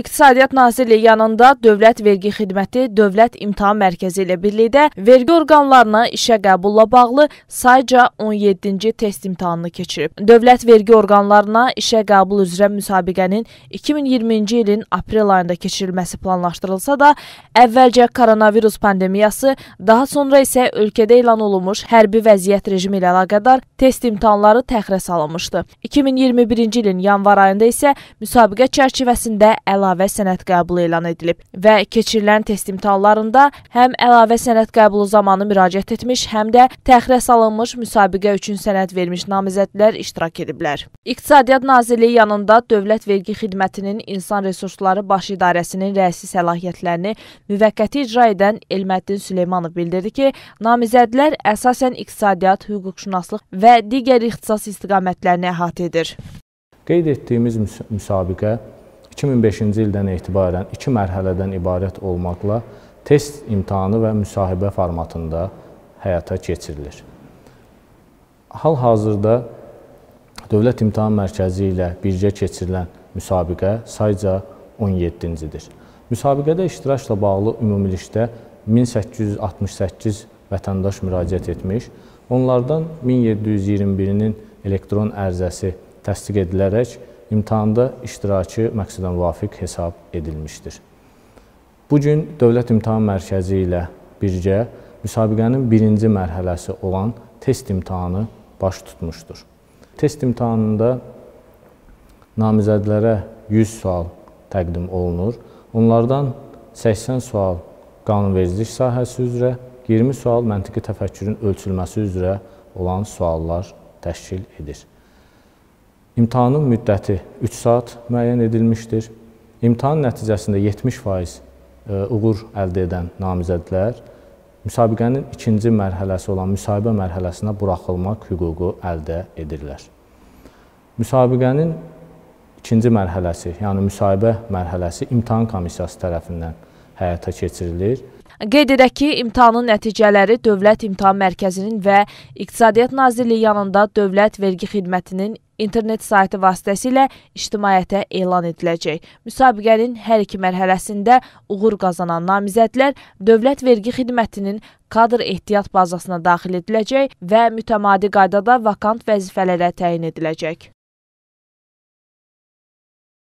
İqtisadiyyat Nazirliyi yanında Dövlət Vergi Xidməti Dövlət İmtahan Mərkəzi ilə birlikdə vergi orqanlarına işə qəbulla bağlı sayca 17-ci test imtahanını keçirib. Dövlət vergi orqanlarına işə qəbul üzrə müsabiqənin 2020-ci ilin aprel ayında keçirilməsi planlaşdırılsa da, əvvəlcə koronavirus pandemiyası, daha sonra isə ölkədə elan olunmuş hərbi vəziyyət rejimi ilə əlaqədar test imtahanları təxirə salınmışdı. 2021-ci ilin yanvar ayında isə müsabiqə çərçivəsində əlavə əlavə sənəd qəbulu elan edilib və keçirilən test imtahanlarında həm əlavə sənəd qəbulu zamanı müraciət etmiş, həm də təxirə salınmış müsabiqə üçün sənəd vermiş namizədlər iştirak ediblər. İqtisadiyyat Nazirliyi yanında Dövlət Vergi Xidmətinin İnsan Resursları Baş İdarəsinin rəisi səlahiyyətlərini müvəqqəti icra edən Elməddin Süleymanov bildirdi ki, namizədlər əsasən iqtisadiyyat, hüquqşünaslıq və digər ixtisas istiqamətlərini əhatə edir. Qeyd etdiyimiz müsabiqə 2005-ci ildən etibarən iki mərhələdən ibarət olmaqla test imtahanı və müsahibə formatında həyata keçirilir. Hal-hazırda Dövlət İmtahan Mərkəzi ilə birgə keçirilən müsabiqə sayca 17-cidir. Müsabiqədə iştirakla bağlı ümumilikdə 1868 vətəndaş müraciət etmiş, onlardan 1721-nin elektron ərzəsi təsdiq edilərək imtahanda iştirakı məqsədə müvafiq hesab edilmişdir. Bu gün Dövlət İmtahan Mərkəzi ilə birgə müsabiqənin birinci mərhələsi olan test imtahanı baş tutmuşdur. Test imtahanında namizədlərə 100 sual təqdim olunur. Onlardan 80 sual qanunvericilik sahəsi üzrə, 20 sual məntiqi təfəkkürün ölçülməsi üzrə olan suallar təşkil edir. İmtahanın müddəti 3 saat müəyyən edilmişdir. İmtahan nəticəsində 70% e, uğur əldə edən namizədlər müsabiqənin ikinci mərhələsi olan müsahibə mərhələsinə buraxılmaq hüququ əldə edirlər. Müsabiqənin ikinci mərhələsi, yəni müsahibə mərhələsi imtahan komissiyası tərəfindən həyata keçirilir. Qeyd edək ki, imtahanın nəticələri Dövlət İmtahan Mərkəzinin və İqtisadiyyat Nazirliyi yanında Dövlət Vergi Xidmətinin internet saytı vasitəsilə ictimaiyyətə elan ediləcək. Müsabiqənin hər iki mərhələsində uğur qazanan namizədlər Dövlət Vergi Xidmətinin kadr ehtiyat bazasına daxil ediləcək və mütəmadi qaydada vakant vəzifələrə təyin ediləcək.